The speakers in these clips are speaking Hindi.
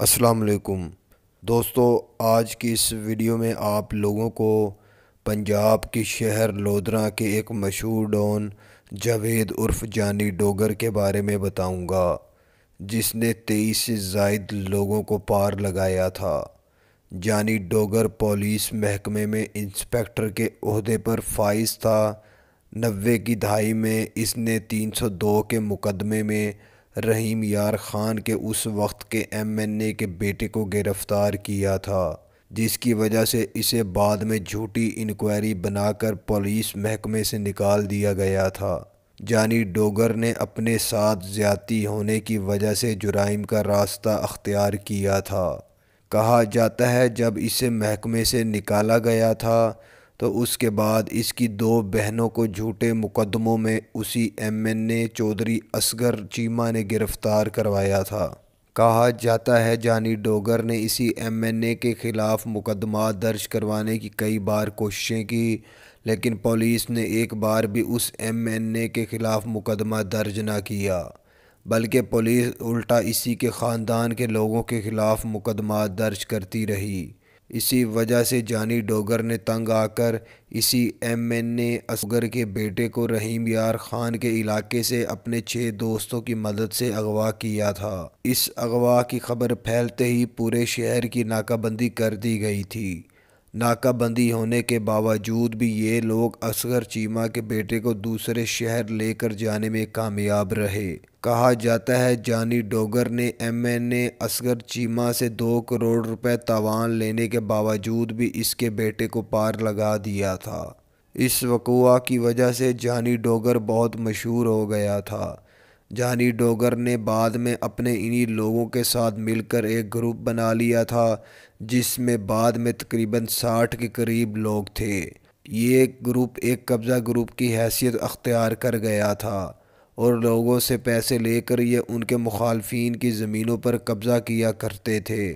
अस्सलाम वालेकुम दोस्तों आज की इस वीडियो में आप लोगों को पंजाब के शहर लोधरा के एक मशहूर डॉन जावेद उर्फ जानी डोगर के बारे में बताऊंगा जिसने तेईस से जायद लोगों को पार लगाया था जानी डोगर पुलिस महकमे में इंस्पेक्टर के अहदे पर फाइज था नब्बे की दहाई में इसने 302 के मुकदमे में रहीम यार खान के उस वक्त के एमएनए के बेटे को गिरफ्तार किया था जिसकी वजह से इसे बाद में झूठी इंक्वायरी बनाकर पुलिस महकमे से निकाल दिया गया था जानी डोगर ने अपने साथ ज्यादती होने की वजह से जुराइम का रास्ता अख्तियार किया था कहा जाता है जब इसे महकमे से निकाला गया था तो उसके बाद इसकी दो बहनों को झूठे मुकदमों में उसी एमएनए चौधरी असगर चीमा ने गिरफ्तार करवाया था कहा जाता है जानी डोगर ने इसी एमएनए के ख़िलाफ़ मुकदमा दर्ज करवाने की कई बार कोशिशें की लेकिन पुलिस ने एक बार भी उस एमएनए के ख़िलाफ़ मुकदमा दर्ज ना किया बल्कि पुलिस उल्टा इसी के ख़ानदान के लोगों के ख़िलाफ़ मुकदमा दर्ज करती रही इसी वजह से जानी डोगर ने तंग आकर इसी एम एन ए असगर के बेटे को रहीम यार खान के इलाके से अपने छः दोस्तों की मदद से अगवा किया था इस अगवा की खबर फैलते ही पूरे शहर की नाकाबंदी कर दी गई थी नाकाबंदी होने के बावजूद भी ये लोग असगर चीमा के बेटे को दूसरे शहर लेकर जाने में कामयाब रहे कहा जाता है जानी डोगर ने एमएनए असगर चीमा से दो करोड़ रुपए तावान लेने के बावजूद भी इसके बेटे को पार लगा दिया था इस वकुआ की वजह से जानी डोगर बहुत मशहूर हो गया था जानी डोगर ने बाद में अपने इन्हीं लोगों के साथ मिलकर एक ग्रुप बना लिया था जिसमें बाद में तकरीबन साठ के करीब लोग थे ये ग्रुप एक कब्ज़ा ग्रुप की हैसियत अख्तियार कर गया था और लोगों से पैसे लेकर ये उनके मुखालफन की ज़मीनों पर कब्ज़ा किया करते थे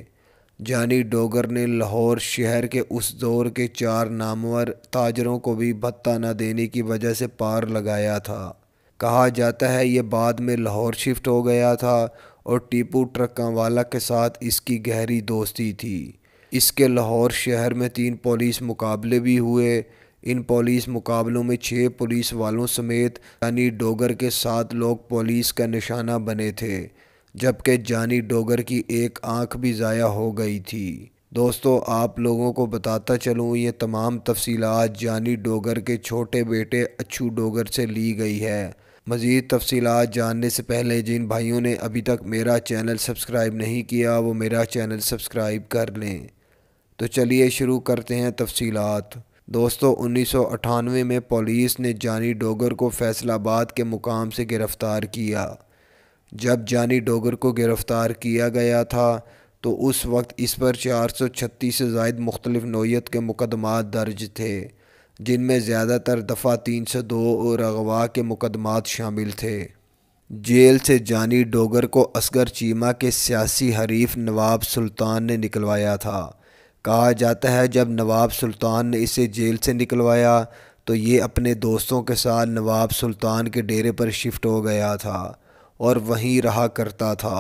जानी डोगर ने लाहौर शहर के उस दौर के चार नामवर ताजरों को भी भत्ता न देने की वजह से पार लगाया था कहा जाता है ये बाद में लाहौर शिफ्ट हो गया था और टीपू वाला के साथ इसकी गहरी दोस्ती थी इसके लाहौर शहर में तीन पुलिस मुकाबले भी हुए इन पुलिस मुकाबलों में छः पुलिस वालों समेत यानी डोगर के सात लोग पुलिस का निशाना बने थे जबकि जानी डोगर की एक आंख भी ज़ाया हो गई थी दोस्तों आप लोगों को बताता चलूँ ये तमाम तफसीलात जानी डोगर के छोटे बेटे अच्छू डोगर से ली गई है मज़ीद तफसीत जानने से पहले जिन भाइयों ने अभी तक मेरा चैनल सब्सक्राइब नहीं किया वो मेरा चैनल सब्सक्राइब कर लें तो चलिए शुरू करते हैं तफसीलत दोस्तों उन्नीस सौ अठानवे में पुलिस ने जानी डोगर को फैसलाबाद के मुकाम से गिरफ़्तार किया जब जानी डोगर को गिरफ़्तार किया गया था तो उस वक्त इस पर चार सौ छत्तीस से जायद मुख्तलिफ नोयत के मुकदमा दर्ज थे जिनमें ज़्यादातर दफ़ा तीन सौ दो और अगवा के मुकदमात शामिल थे जेल से जानी डोगर को असगर चीमा के सियासी हरीफ नवाब सुल्तान ने निकलवाया था कहा जाता है जब नवाब सुल्तान ने इसे जेल से निकलवाया तो ये अपने दोस्तों के साथ नवाब सुल्तान के डेरे पर शिफ्ट हो गया था और वहीं रहा करता था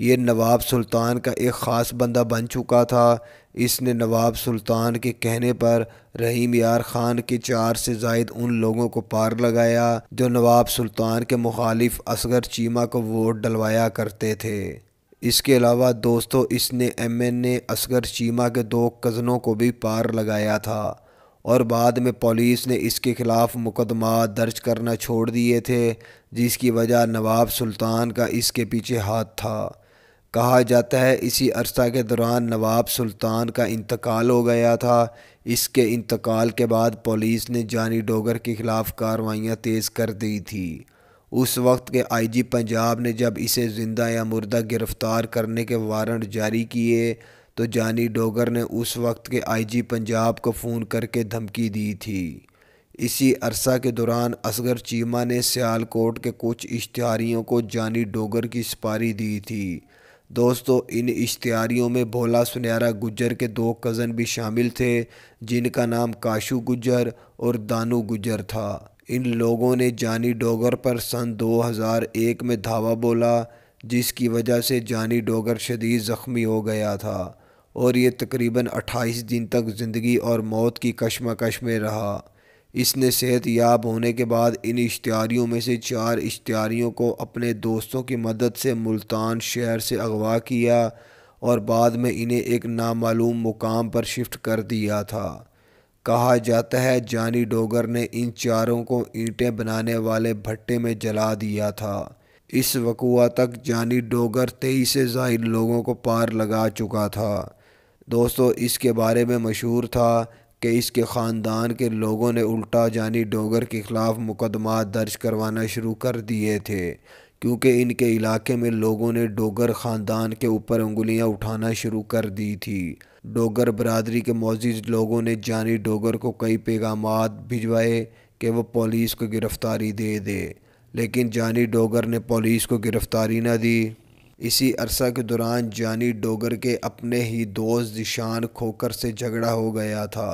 ये नवाब सुल्तान का एक ख़ास बंदा बन चुका था इसने नवाब सुल्तान के कहने पर रहीम यार खान के चार से जायद उन लोगों को पार लगाया जो नवाब सुल्तान के मुखालिफ असगर चीमा को वोट डलवाया करते थे इसके अलावा दोस्तों इसने M N A Asghar Cheema के दो कज़नों को भी पार लगाया था और बाद में पुलिस ने इसके खिलाफ मुकदमा दर्ज करना छोड़ दिए थे जिसकी वजह नवाब सुल्तान का इसके पीछे हाथ था कहा जाता है इसी अरसा के दौरान नवाब सुल्तान का इंतकाल हो गया था इसके इंतकाल के बाद पुलिस ने जानी डोगर के ख़िलाफ़ कार्रवाइयाँ तेज़ कर दी थी उस वक्त के आईजी पंजाब ने जब इसे ज़िंदा या मुर्दा गिरफ़्तार करने के वारंट जारी किए तो जानी डोगर ने उस वक्त के आईजी पंजाब को फ़ोन करके धमकी दी थी इसी अरसा के दौरान असगर चीमा ने सियालकोट के कुछ इश्तहारियों को जानी डोगर की सिपारी दी थी दोस्तों इन इश्तियारियों में भोला सुनहरा गुजर के दो कज़न भी शामिल थे जिनका नाम काशू गुजर और दानू गुजर था इन लोगों ने जानी डोगर पर सन 2001 में धावा बोला जिसकी वजह से जानी डोगर शदीद ज़ख्मी हो गया था और ये तकरीबन 28 दिन तक ज़िंदगी और मौत की कश्मकश में रहा इसने सेहत याब होने के बाद इन इश्तारियों में से चार इश्तारियों को अपने दोस्तों की मदद से मुल्तान शहर से अगवा किया और बाद में इन्हें एक नामालूम मुकाम पर शिफ्ट कर दिया था कहा जाता है जानी डोगर ने इन चारों को ईंटें बनाने वाले भट्टे में जला दिया था इस वकुआ तक जानी डोगर तेईस से जायद लोगों को पार लगा चुका था दोस्तों इसके बारे में मशहूर था कि इसके ख़ानदान के लोगों ने उल्टा जानी डोगर के ख़िलाफ़ मुकदमा दर्ज करवाना शुरू कर दिए थे क्योंकि इनके इलाके में लोगों ने डोगर ख़ानदान के ऊपर उंगलियां उठाना शुरू कर दी थी डोगर बरदरी के मोजिज लोगों ने जानी डोगर को कई पैगाम भिजवाए कि वह पुलिस को गिरफ़्तारी दे दे लेकिन जानी डोगर ने पुलिस को गिरफ़्तारी न दी इसी अरसा के दौरान जानी डोगर के अपने ही दोस्त जिशान खोकर से झगड़ा हो गया था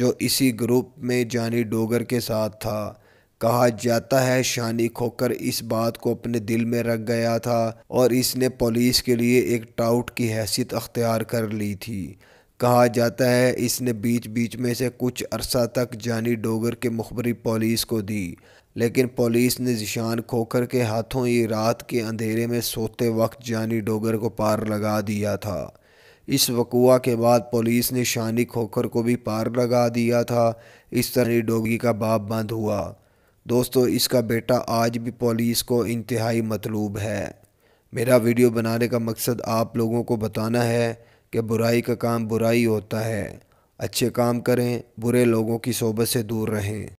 जो इसी ग्रुप में जानी डोगर के साथ था कहा जाता है शानी खोकर इस बात को अपने दिल में रख गया था और इसने पुलिस के लिए एक टाउट की हैसियत अख्तियार कर ली थी कहा जाता है इसने बीच बीच में से कुछ अरसा तक जानी डोगर के मुखबरी पुलिस को दी लेकिन पुलिस ने निशान खोखर के हाथों ही रात के अंधेरे में सोते वक्त जानी डोगर को पार लगा दिया था इस वकुआ के बाद पुलिस ने शानी खोखर को भी पार लगा दिया था इस तरह डोगी का बाप बंद हुआ दोस्तों इसका बेटा आज भी पुलिस को इंतहाई मतलूब है मेरा वीडियो बनाने का मकसद आप लोगों को बताना है कि बुराई का काम बुराई होता है अच्छे काम करें बुरे लोगों की सोबत से दूर रहें